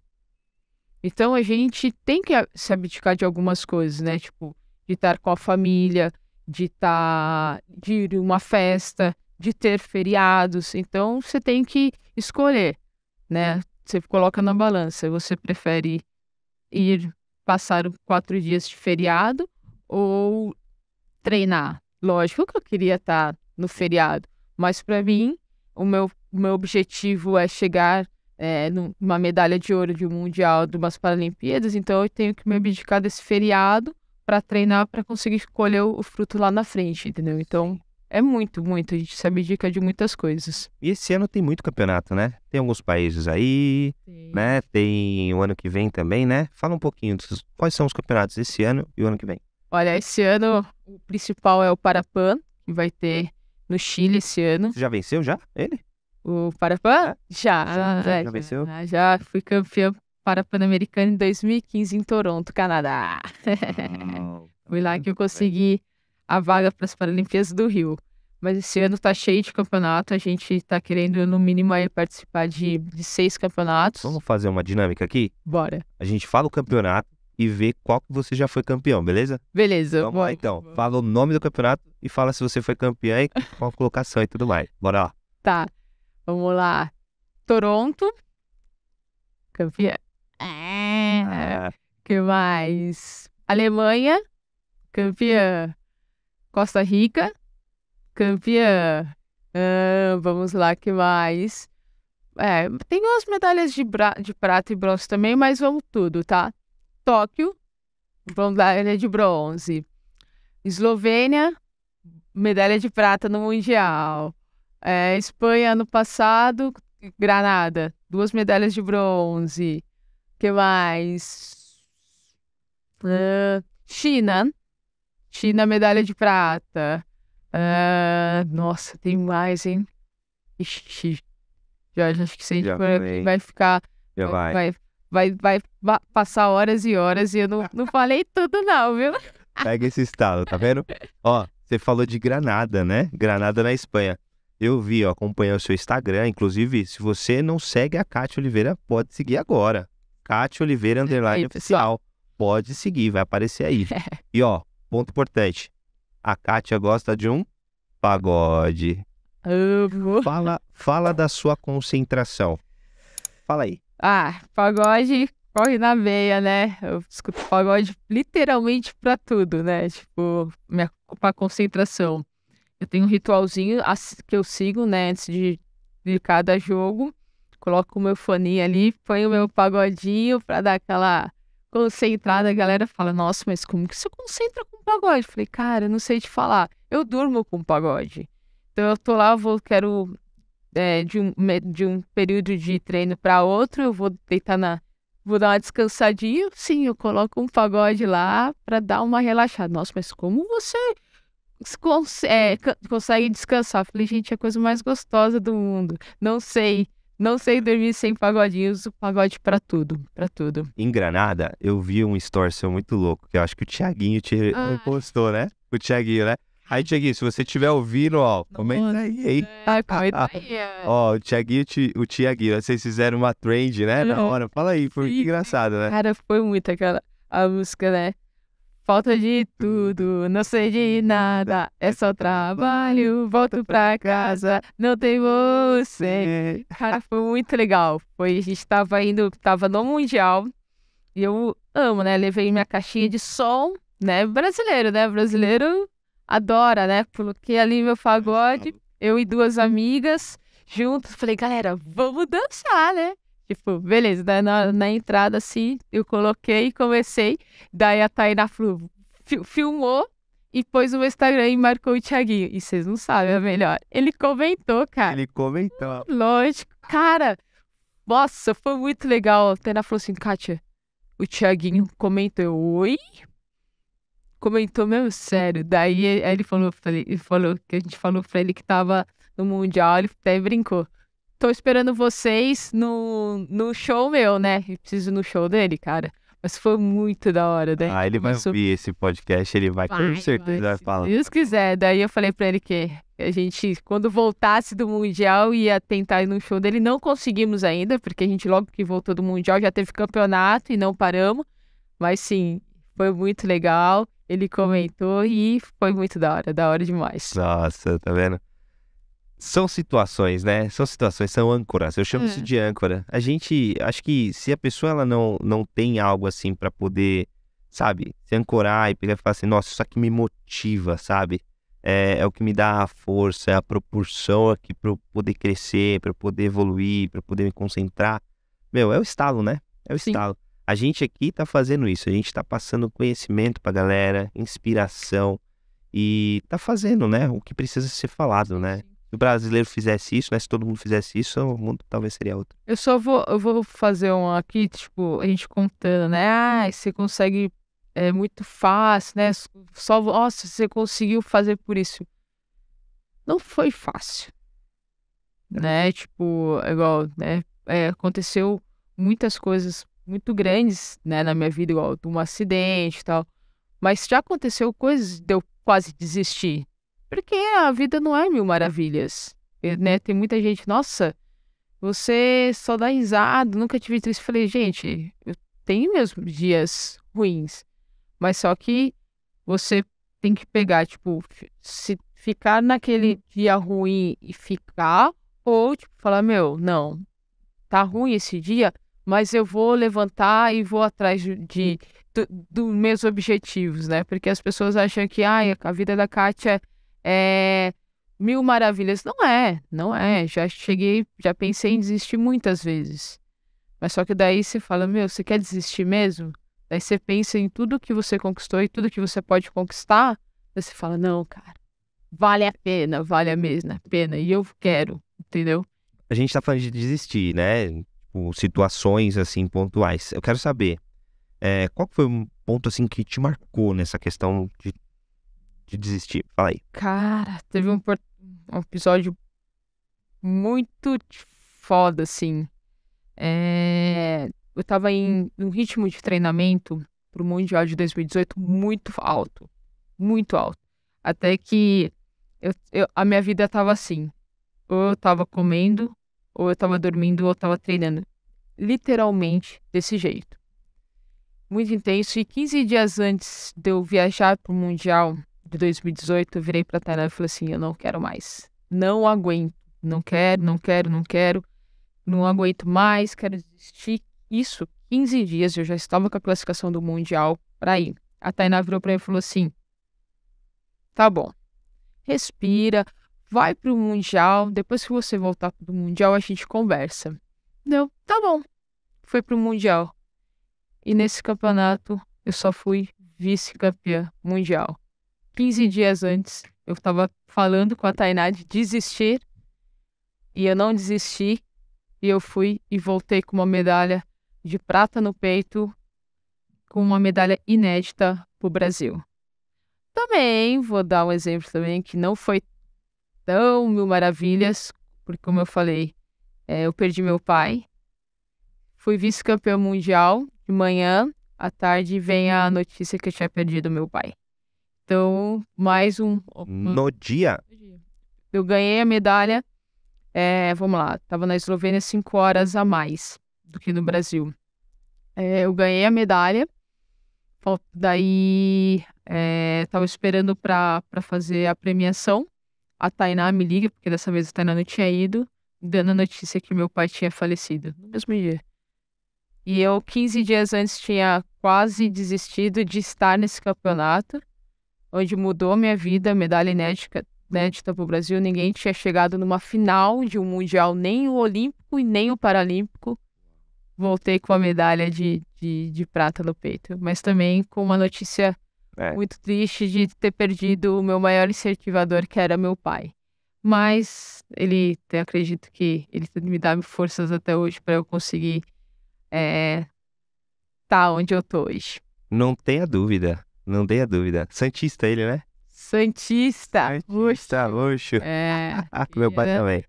Speaker 2: Então a gente tem que se abdicar de algumas coisas, né? Tipo, de estar com a família, de estar de ir a uma festa, de ter feriados. Então você tem que escolher, né? Você coloca na balança, você prefere ir passar quatro dias de feriado ou treinar. Lógico que eu queria estar no feriado. Mas para mim, o meu, meu objetivo é chegar é, numa medalha de ouro de um mundial de umas Paralimpíadas, então eu tenho que me abdicar desse feriado para treinar para conseguir colher o, o fruto lá na frente, entendeu? Então é muito, muito. A gente se abdica de muitas coisas.
Speaker 1: E esse ano tem muito campeonato, né? Tem alguns países aí, Sim. né? Tem o ano que vem também, né? Fala um pouquinho dos, quais são os campeonatos esse ano e o ano que vem.
Speaker 2: Olha, esse ano o principal é o Parapan, que vai ter no Chile uhum. esse ano.
Speaker 1: Você já venceu já? Ele?
Speaker 2: O Parapan? É. Já. Já, já, ah, já venceu? Já, já fui campeão para Pan-Americano em 2015 em Toronto, Canadá. Oh, Foi lá que eu consegui a vaga para as Paralimpíadas do Rio. Mas esse ano tá cheio de campeonato, a gente tá querendo, no mínimo, aí, participar de, de seis
Speaker 1: campeonatos. Vamos fazer uma dinâmica aqui? Bora. A gente fala o campeonato, e ver qual que você já foi campeão, beleza? Beleza. Vamos lá então. Fala o nome do campeonato e fala se você foi campeão e qual colocação e tudo mais. Bora lá.
Speaker 2: Tá. Vamos lá. Toronto. Campeã. Ah, é. que mais? Alemanha. Campeã. Costa Rica. Campeã. Ah, vamos lá, que mais? É, tem umas medalhas de, de prata e bronze também, mas vamos tudo, tá? Tóquio, medalha é de bronze. Eslovênia, medalha de prata no Mundial. É, Espanha, ano passado, Granada, duas medalhas de bronze. que mais? Uh, China, China, medalha de prata. Uh, nossa, tem mais, hein? Ixi, Jorge, acho que sei vai ficar. Já vai. vai vai, vai passar horas e horas e eu não, não falei tudo, não, viu?
Speaker 1: Pega esse estalo, tá vendo? Ó, você falou de Granada, né? Granada na Espanha. Eu vi, ó, acompanhei o seu Instagram. Inclusive, se você não segue a Cátia Oliveira, pode seguir agora. Cátia Oliveira Underline aí, Oficial. Pode seguir, vai aparecer aí. É. E ó, ponto importante. A Kátia gosta de um pagode. Amo. Fala, fala da sua concentração. Fala aí.
Speaker 2: Ah, pagode corre na veia, né? Eu escuto pagode literalmente pra tudo, né? Tipo, minha, pra concentração. Eu tenho um ritualzinho que eu sigo, né? Antes de, de cada jogo. Coloco o meu fone ali, põe o meu pagodinho pra dar aquela concentrada. A galera fala, nossa, mas como que você concentra com pagode? falei, cara, eu não sei te falar. Eu durmo com pagode. Então eu tô lá, eu vou, quero é, de, um, de um período de treino para outro, eu vou deitar na. Vou dar uma descansadinha, sim, eu coloco um pagode lá para dar uma relaxada. Nossa, mas como você cons é, consegue descansar? falei, gente, é a coisa mais gostosa do mundo. Não sei. Não sei dormir sem pagodinho, uso pagode para tudo, para tudo.
Speaker 1: Em Granada, eu vi um story seu muito louco, que eu acho que o Tiaguinho te ah. postou, né? O Tiaguinho, né? Aí, Tiaguinho, se você estiver ouvindo, ó, comenta aí, é, Ai, comenta aí. É. Ó, o Tiaguinho o Tiaguinho, vocês fizeram uma trend, né? Na hora, fala aí, foi engraçado, né?
Speaker 2: Cara, foi muito aquela a música, né? Falta de tudo, não sei de nada, é só trabalho, volto pra casa, não tem você. É. Cara, foi muito legal. Foi, a gente tava indo, tava no Mundial, e eu amo, né? Levei minha caixinha de som, né? Brasileiro, né? Brasileiro adora, né? Coloquei ali meu fagode, eu e duas hum. amigas juntos. Falei, galera, vamos dançar, né? Tipo, beleza, na, hum. na entrada assim, eu coloquei e comecei. Daí a Taina fi filmou e pôs no Instagram e marcou o Thiaguinho. E vocês não sabem, é melhor. Ele comentou, cara. Ele comentou. Hum, lógico, cara. Nossa, foi muito legal. A Tainá falou assim, Kátia, o Thiaguinho comentou. Oi? comentou meu sério. Daí ele falou, ele falou que a gente falou pra ele que tava no Mundial, ele até brincou. Tô esperando vocês no, no show meu, né? Eu preciso no show dele, cara. Mas foi muito da hora, né? Ah, ele vai ouvir
Speaker 1: esse podcast, ele vai, vai com certeza vai falar. Se
Speaker 2: Deus quiser. Daí eu falei pra ele que a gente, quando voltasse do Mundial, ia tentar ir no show dele. Não conseguimos ainda, porque a gente, logo que voltou do Mundial, já teve campeonato e não paramos. Mas sim, foi muito legal. Ele comentou e foi muito da hora, da hora demais.
Speaker 1: Nossa, tá vendo? São situações, né? São situações, são âncoras. Eu chamo é. isso de âncora. A gente, acho que se a pessoa ela não, não tem algo assim para poder, sabe, se ancorar e pegar e falar assim, nossa, isso aqui me motiva, sabe? É, é, o que me dá a força, é a propulsão aqui para eu poder crescer, para eu poder evoluir, para eu poder me concentrar. Meu, é o estalo, né? É o Sim. estalo. A gente aqui está fazendo isso, a gente está passando conhecimento para a galera, inspiração e está fazendo, né, o que precisa ser falado, né? Se o brasileiro fizesse isso, né, se todo mundo fizesse isso, o mundo talvez seria outro.
Speaker 2: Eu só vou, eu vou fazer um aqui, tipo, a gente contando, né? Ah, você consegue é muito fácil, né? Só, nossa, você conseguiu fazer por isso. Não foi fácil, é. né? Tipo, é igual, né? É, aconteceu muitas coisas muito grandes, né, na minha vida, igual um acidente e tal. Mas já aconteceu coisas de eu quase desistir. Porque a vida não é mil maravilhas, né? Uhum. Tem muita gente, nossa, você só dá risada, nunca tive triste. Falei, gente, eu tenho meus dias ruins, mas só que você tem que pegar, tipo, se ficar naquele uhum. dia ruim e ficar, ou, tipo, falar, meu, não, tá ruim esse dia, mas eu vou levantar e vou atrás de, de hum. dos meus objetivos, né? Porque as pessoas acham que ah, a vida da Kátia é, é mil maravilhas. Não é, não é. Já cheguei, já pensei em desistir muitas vezes. Mas só que daí você fala, meu, você quer desistir mesmo? Daí você pensa em tudo que você conquistou e tudo que você pode conquistar. Daí você fala, não, cara, vale a pena, vale a mesma pena. E eu quero, entendeu?
Speaker 1: A gente tá falando de desistir, né? tipo, situações assim pontuais. Eu quero saber é, qual foi um ponto assim que te marcou nessa questão de, de desistir. Fala aí.
Speaker 2: Cara, teve um, um episódio muito foda, assim. É, eu tava em um ritmo de treinamento pro Mundial de 2018 muito alto. Muito alto. Até que eu, eu, a minha vida tava assim. Ou eu tava comendo, ou eu estava dormindo, ou eu estava treinando. Literalmente desse jeito. Muito intenso. E 15 dias antes de eu viajar para o Mundial de 2018, eu virei para a Tainá e falei assim: eu não quero mais. Não aguento. Não quero, não quero, não quero. Não aguento mais, quero desistir. Isso, 15 dias, eu já estava com a classificação do Mundial para ir. A Tainá virou para mim e falou assim: tá bom, respira, vai pro Mundial, depois que você voltar pro Mundial, a gente conversa. Deu, tá bom. Foi pro Mundial. E nesse campeonato, eu só fui vice-campeã mundial. 15 dias antes, eu tava falando com a Tainá de desistir. E eu não desisti. E eu fui e voltei com uma medalha de prata no peito, com uma medalha inédita pro Brasil. Também vou dar um exemplo também que não foi tão mil maravilhas, uhum. porque como eu falei, é, eu perdi meu pai. Fui vice-campeão mundial de manhã, à tarde vem a uhum. notícia que eu tinha perdido meu pai. Então, mais um. Hum. No dia? Eu ganhei a medalha, é, vamos lá, estava na Eslovênia cinco horas a mais do que no Brasil. É, eu ganhei a medalha, daí estava é, esperando para fazer a premiação a Tainá me liga, porque dessa vez a Tainá não tinha ido, dando a notícia que meu pai tinha falecido no mesmo dia. E eu, 15 dias antes, tinha quase desistido de estar nesse campeonato, onde mudou minha vida, medalha inédita, inédita para o Brasil. Ninguém tinha chegado numa final de um Mundial, nem o Olímpico e nem o Paralímpico. Voltei com a medalha de, de, de prata no peito, mas também com uma notícia é. Muito triste de ter perdido o meu maior incentivador, que era meu pai. Mas ele, acredito que ele me dá forças até hoje para eu conseguir é, tá onde eu tô hoje.
Speaker 1: Não tenha dúvida, não tenha dúvida. Santista ele, né?
Speaker 2: Santista, Santista
Speaker 1: roxo. roxo. É. meu pai também.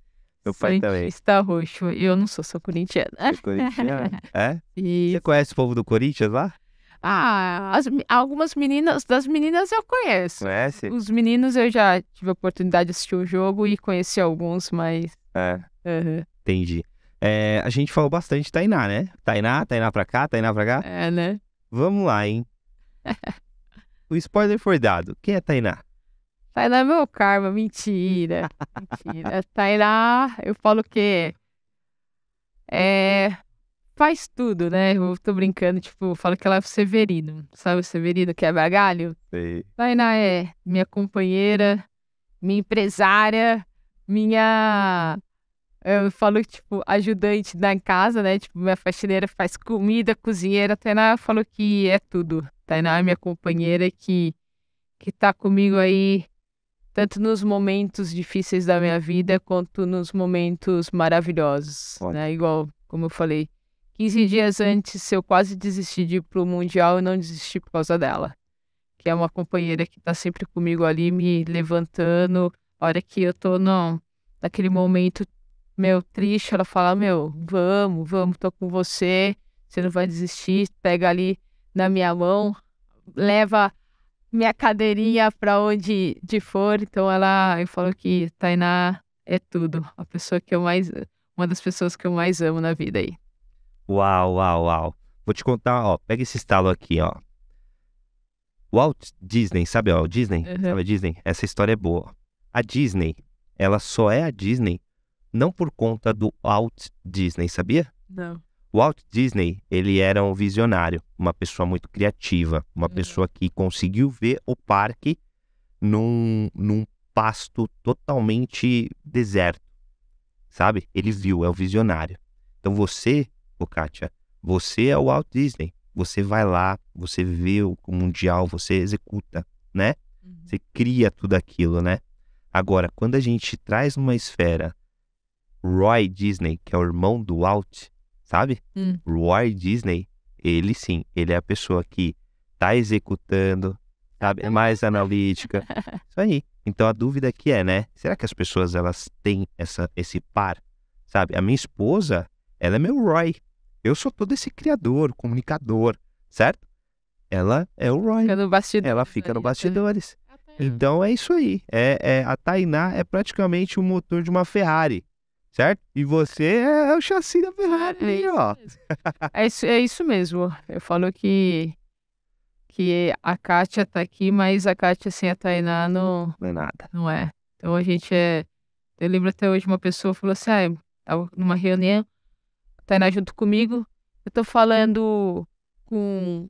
Speaker 1: Meu pai Santista também.
Speaker 2: Santista roxo. Eu não sou, sou corintiana. Sou corintiana,
Speaker 1: é? E... Você conhece o povo do Corinthians lá?
Speaker 2: Ah, as, algumas meninas, das meninas eu conheço.
Speaker 1: Conhece? É Os
Speaker 2: meninos eu já tive a oportunidade de assistir o jogo e conheci alguns, mas. É. Uhum.
Speaker 1: Entendi. É, a gente falou bastante de Tainá, né? Tainá, Tainá pra cá, Tainá pra cá. É, né? Vamos lá, hein? o spoiler foi dado. Quem é Tainá?
Speaker 2: Tainá é meu karma, mentira. mentira. Tainá, eu falo que é, é faz tudo, né? Eu tô brincando, tipo, falo que ela é o Severino. Sabe o Severino que é bagalho? Sei. Tainá é minha companheira, minha empresária, minha. Eu falo, tipo, ajudante da casa, né? Tipo, minha faxineira faz comida, cozinheira. Tainá falou que é tudo. Tainá é minha companheira que, que tá comigo aí, tanto nos momentos difíceis da minha vida, quanto nos momentos maravilhosos, né? Igual, como eu falei, 15 uhum. dias antes eu quase desisti de ir pro Mundial e não desisti por causa dela. Que é uma companheira que tá sempre comigo ali, me levantando. A hora que eu tô no, naquele momento, meu, triste, ela fala, meu, vamos, vamos, tô com você, você não vai desistir, pega ali na minha mão, leva minha cadeirinha para onde de for. Então ela, eu falo que Tainá é tudo, a pessoa que eu mais, uma das pessoas que eu mais amo na vida aí.
Speaker 1: Uau, uau, uau. Vou te contar, ó. Pega esse estalo aqui, ó. Walt Disney, sabe, ó, Disney, uhum. sabe a Disney? Essa história é boa. A Disney, ela só é a Disney não por conta do Walt Disney, sabia? Não. Walt Disney, ele era um visionário, uma pessoa muito criativa, uma uhum. pessoa que conseguiu ver o parque num, num pasto totalmente deserto, sabe? Ele uhum. viu, é o um visionário. Então você Ô, Kátia, você é o Walt Disney. Você vai lá, você vê o mundial, você executa, né? Uhum. Você cria tudo aquilo, né? Agora, quando a gente traz uma esfera Roy Disney, que é o irmão do Walt, sabe? Hum. Roy Disney, ele sim, ele é a pessoa que tá executando, sabe? É mais analítica. Isso aí. Então a dúvida aqui é, né? Será que as pessoas elas têm essa, esse par, sabe? A minha esposa, ela é meu Roy, eu sou todo esse criador, comunicador, certo? Ela é o Roy. Fica no bastidores. Ela fica no bastidores. É. Então é isso aí. É, é, a Tainá é praticamente o motor de uma Ferrari, certo? E você é o chassi da Ferrari, é isso ó.
Speaker 2: É isso, é isso mesmo. Eu falo que que a Kátia tá aqui, mas a Kátia sem a Tainá não... Não é nada. Não é. Então a gente é... Eu lembro até hoje uma pessoa falou assim, ah, eu tava numa reunião, Tainá junto comigo. Eu tô falando com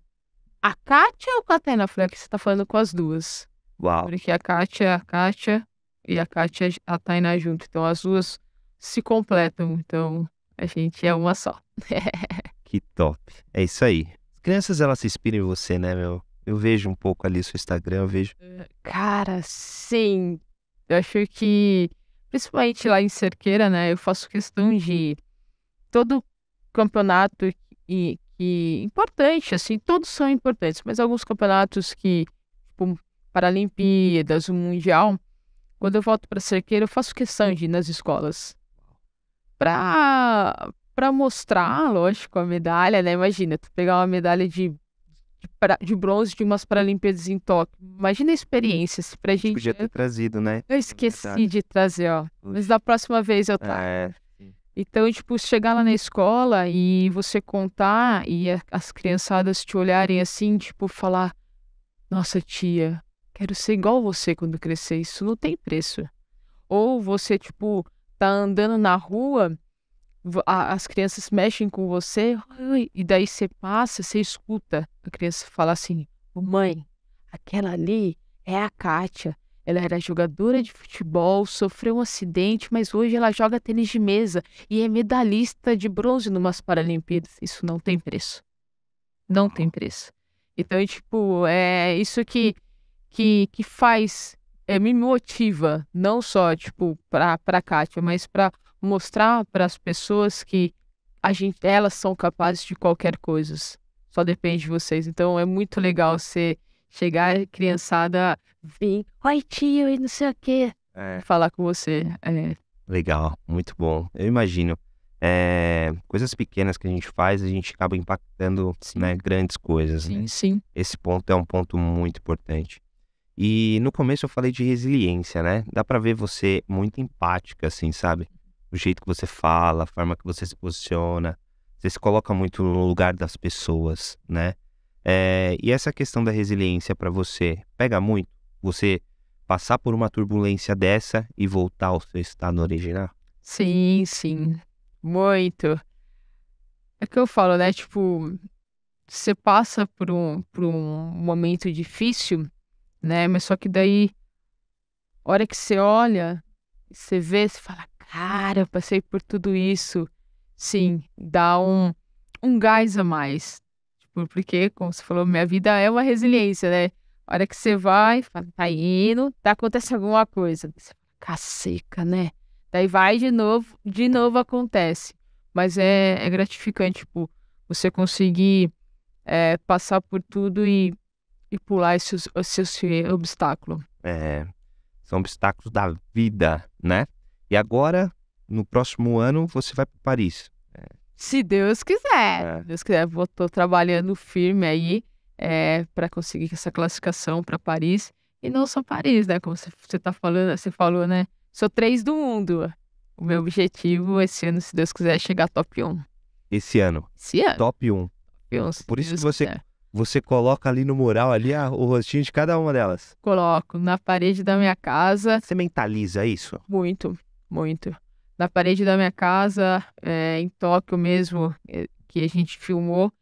Speaker 2: a Kátia ou com a Tainá? Falei, que você tá falando com as duas. Uau. Porque a Kátia, a Kátia e a Kátia, a Tainá junto. Então as duas se completam. Então a gente é uma só.
Speaker 1: que top. É isso aí. As crianças, elas se inspiram em você, né, meu? Eu vejo um pouco ali seu Instagram, eu vejo. Eh,
Speaker 2: cara, sim. Eu acho que, principalmente lá em Cerqueira, né, eu faço questão de todo campeonato e, importante, assim, todos são importantes, mas alguns campeonatos que, tipo, Paralimpíadas, o Mundial, quando eu volto para Cerqueira, eu faço questão de ir nas escolas para para mostrar, lógico, a medalha, né? Imagina, tu pegar uma medalha de de, pra, de bronze de umas Paralimpíadas em Tóquio. Imagina a experiência, se assim, pra gente... Podia ter
Speaker 1: trazido, né? Eu
Speaker 2: esqueci de trazer, ó. Mas da próxima vez eu trago. É. Então, tipo, chegar lá na uhum. escola e você contar e as criançadas te olharem assim, tipo, falar: Nossa, tia, quero ser igual você quando crescer, isso não tem preço. Ou você, tipo, tá andando na rua, a, as crianças mexem com você, e daí você passa, você escuta a criança falar assim: Mãe, aquela ali é a Kátia, ela era jogadora de futebol, sofreu um acidente, mas hoje ela joga tênis de mesa e é medalhista de bronze numas Paralimpíadas. Isso não tem preço. Não tem preço. Então, é, tipo, é isso que, que, que faz, é, me motiva, não só, tipo, para pra Kátia, mas para mostrar para as pessoas que a gente, elas são capazes de qualquer coisa. Só depende de vocês. Então, é muito legal ser chegar criançada, vir, oi tio, e não sei o quê. É. Falar com você. É.
Speaker 1: Legal, muito bom. Eu imagino. É, coisas pequenas que a gente faz, a gente acaba impactando né, grandes coisas. Sim, né? sim. Esse ponto é um ponto muito importante. E no começo eu falei de resiliência, né? Dá para ver você muito empática, assim, sabe? O jeito que você fala, a forma que você se posiciona. Você se coloca muito no lugar das pessoas, né? É, e essa questão da resiliência para você pega muito? Você passar por uma turbulência dessa e voltar ao seu estado original?
Speaker 2: Sim, sim. Muito. É que eu falo, né? Tipo, você passa por um, por um momento difícil, né? Mas só que daí, hora que você olha, você vê, você fala, cara, eu passei por tudo isso. Sim, dá um, um gás a mais, Tipo, porque, como você falou, minha vida é uma resiliência, né? A hora que você vai, fala, tá indo, tá acontece alguma coisa. Você caceca, né? Daí vai de novo, de novo acontece. Mas é, é gratificante, tipo, você conseguir é, passar por tudo e, e pular esse, esse, esse obstáculo.
Speaker 1: É, são obstáculos da vida, né? E agora, no próximo ano, você vai para Paris.
Speaker 2: Se Deus quiser. É. Deus quiser, vou, tô trabalhando firme aí é, para conseguir essa classificação para Paris. E não só Paris, né? Como você tá falando, você falou, né? Sou três do mundo. O meu objetivo esse ano, se Deus quiser, é chegar top 1.
Speaker 1: Esse ano? Esse ano. Top 1. Top 1 Por isso Deus que você, você coloca ali no mural ali a, o rostinho de cada uma delas.
Speaker 2: Coloco na parede da minha casa. Você mentaliza isso? Muito, muito na parede da minha casa, é, em Tóquio mesmo, é, que a gente filmou,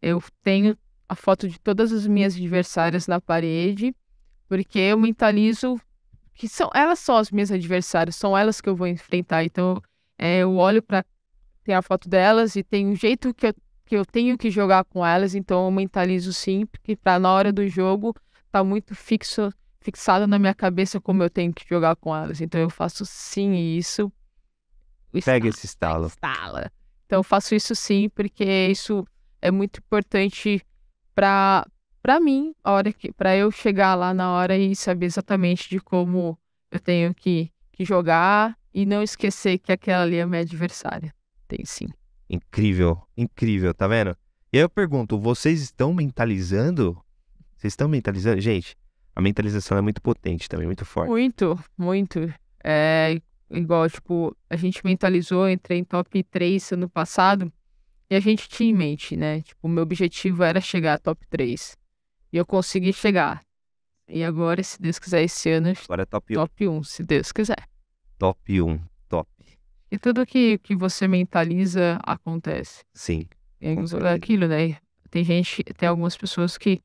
Speaker 2: eu tenho a foto de todas as minhas adversárias na parede, porque eu mentalizo que são elas só as minhas adversárias, são elas que eu vou enfrentar. Então, é, eu olho para ter a foto delas e tem um jeito que eu, que eu tenho que jogar com elas, então eu mentalizo sim, porque pra, na hora do jogo tá muito fixo, fixado na minha cabeça como eu tenho que jogar com elas. Então eu faço sim
Speaker 1: isso pega esse estalo.
Speaker 2: Estala. Então eu faço isso sim, porque isso é muito importante para para mim, a hora que para eu chegar lá na hora e saber exatamente de como eu tenho que, que jogar e não esquecer que aquela ali é minha adversária.
Speaker 1: Tem sim. Incrível, incrível, tá vendo? E aí eu pergunto, vocês estão mentalizando? Vocês estão mentalizando? Gente, a mentalização é muito potente também, muito forte.
Speaker 2: Muito, muito. É, Igual, tipo, a gente mentalizou, entrei em top 3 ano passado, e a gente tinha em uhum. mente, né? Tipo, meu objetivo era chegar a top 3. E eu consegui chegar. E agora, se Deus quiser, esse ano. Agora é top 1. Top 1, se Deus quiser.
Speaker 1: Top 1, top.
Speaker 2: E tudo que, que você mentaliza acontece. Sim. É aquilo, né? Tem gente, tem algumas pessoas que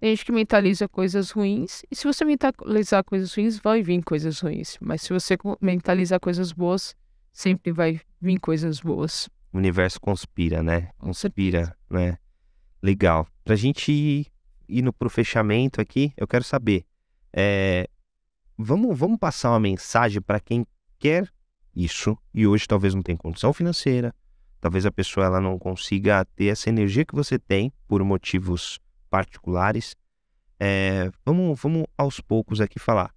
Speaker 2: tem gente que mentaliza coisas ruins, e se você mentalizar coisas ruins, vai vir coisas ruins. Mas se você mentalizar coisas boas, sempre vai vir coisas boas.
Speaker 1: O universo conspira, né? Conspira, né? Legal. Pra gente ir indo pro fechamento aqui, eu quero saber. É, vamos, vamos passar uma mensagem para quem quer isso e hoje talvez não tenha condição financeira, talvez a pessoa ela não consiga ter essa energia que você tem por motivos particulares. É, vamos, vamos aos poucos aqui falar.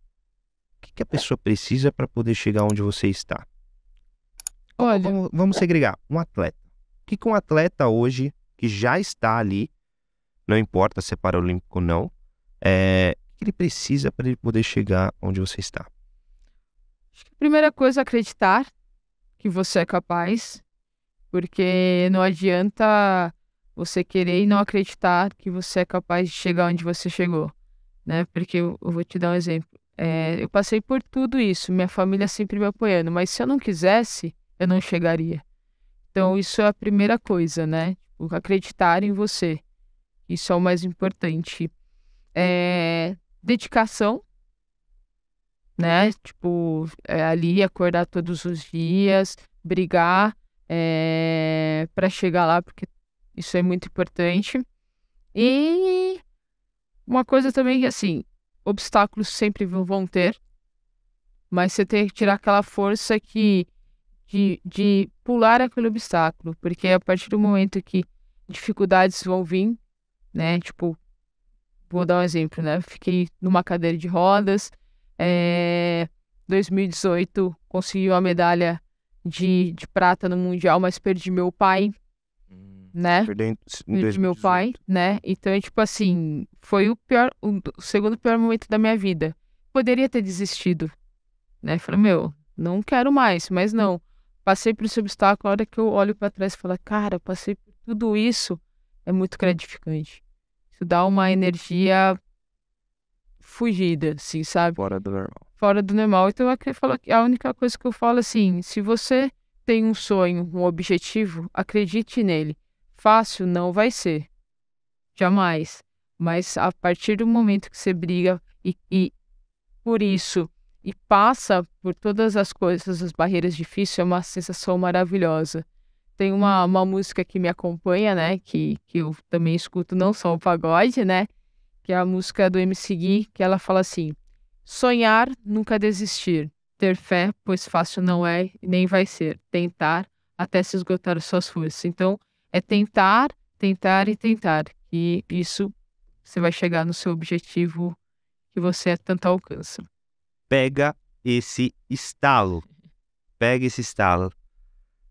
Speaker 1: O que, que a pessoa precisa para poder chegar onde você está? Olha, vamos, vamos segregar. Um atleta. O que, que um atleta hoje que já está ali, não importa se é paralímpico ou não, é, o que ele precisa para ele poder chegar onde você está?
Speaker 2: Acho que a primeira coisa é acreditar que você é capaz, porque não adianta você querer e não acreditar que você é capaz de chegar onde você chegou, né? Porque eu, vou te dar um exemplo. É, eu passei por tudo isso, minha família sempre me apoiando, mas se eu não quisesse, eu não chegaria. Então isso é a primeira coisa, né? Tipo, acreditar em você. Isso é o mais importante. É, dedicação, né? Tipo, é ali acordar todos os dias, brigar é, para chegar lá, porque isso é muito importante. E hum. uma coisa também que, assim, obstáculos sempre vão ter, mas você tem que tirar aquela força que de, de pular aquele obstáculo, porque a partir do momento que dificuldades vão vir, né? Tipo, vou dar um exemplo, né? Fiquei numa cadeira de rodas, é, eh, 2018 consegui uma medalha de, de prata no Mundial, mas perdi meu pai, né? Perdendo de meu pai, né? Então é tipo assim, foi o pior, o segundo pior momento da minha vida. Poderia ter desistido, né? Falei, meu, não quero mais, mas não. Passei por esse obstáculo, a hora que eu olho para trás e falo, cara, passei por tudo isso, é muito gratificante. Isso dá uma energia fugida, assim, sabe? Fora do normal. Fora do normal. Então é eu falo, a única coisa que eu falo é assim, se você tem um sonho, um objetivo, acredite nele. Fácil não vai ser. Jamais. Mas a partir do momento que você briga e, e por isso e passa por todas as coisas, as barreiras difíceis, é uma sensação maravilhosa. Tem uma, uma música que me acompanha, né? Que, que eu também escuto, não só o pagode, né? Que é a música do MC Gui, que ela fala assim: sonhar, nunca desistir. Ter fé, pois fácil não é e nem vai ser. Tentar até se esgotar suas forças. Então, é tentar, tentar e tentar. E isso você vai chegar no seu objetivo que você é tanto alcança.
Speaker 1: Pega esse estalo. Pega esse estalo.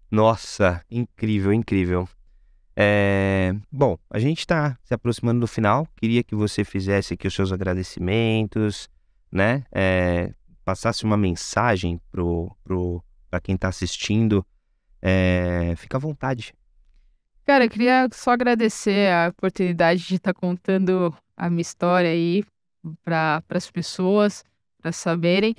Speaker 1: Nossa, incrível, incrível. É... Bom, a gente está se aproximando do final. Queria que você fizesse aqui os seus agradecimentos, né? É... Passasse uma mensagem pro, pro para quem está assistindo. É... Fica à vontade.
Speaker 2: Cara, eu queria só agradecer a oportunidade de estar tá contando a minha história aí para as pessoas, para saberem.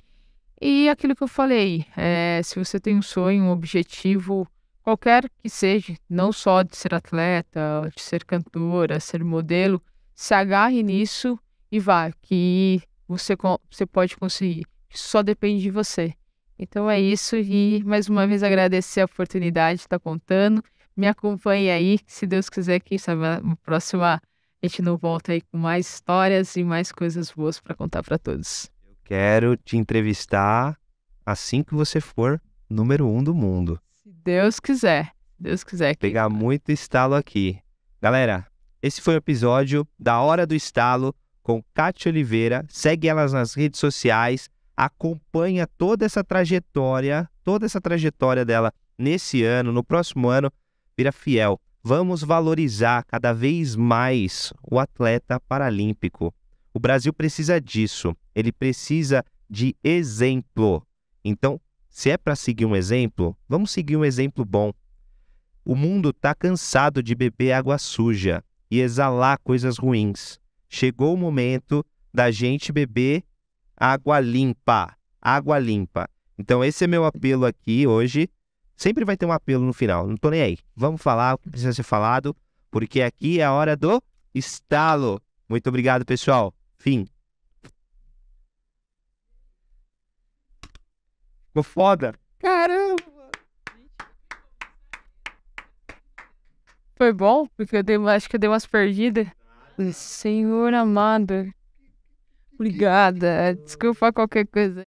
Speaker 2: E aquilo que eu falei, é, se você tem um sonho, um objetivo, qualquer que seja, não só de ser atleta, de ser cantora, ser modelo, se agarre nisso e vá, que você, você pode conseguir. Isso só depende de você. Então é isso e mais uma vez agradecer a oportunidade de estar tá contando me acompanhe aí, se Deus quiser, quem sabe na próxima a gente não volta aí com mais histórias e mais coisas
Speaker 1: boas para contar para todos. Eu quero te entrevistar assim que você for número um do mundo.
Speaker 2: Se Deus quiser.
Speaker 1: Deus quiser. Pegar muito estalo aqui. Galera, esse foi o episódio da Hora do Estalo com Cátia Oliveira. Segue elas nas redes sociais, acompanha toda essa trajetória, toda essa trajetória dela nesse ano, no próximo ano vira fiel. Vamos valorizar cada vez mais o atleta paralímpico. O Brasil precisa disso. Ele precisa de exemplo. Então, se é para seguir um exemplo, vamos seguir um exemplo bom. O mundo está cansado de beber água suja e exalar coisas ruins. Chegou o momento da gente beber água limpa. Água limpa. Então, esse é meu apelo aqui hoje Sempre vai ter um apelo no final, não tô nem aí. Vamos falar o que precisa ser falado, porque aqui é a hora do estalo. Muito obrigado, pessoal. Fim. Ficou foda.
Speaker 2: Caramba! Foi bom, porque eu dei, acho que eu dei umas perdidas. Senhor amado. Obrigada. Desculpa qualquer coisa.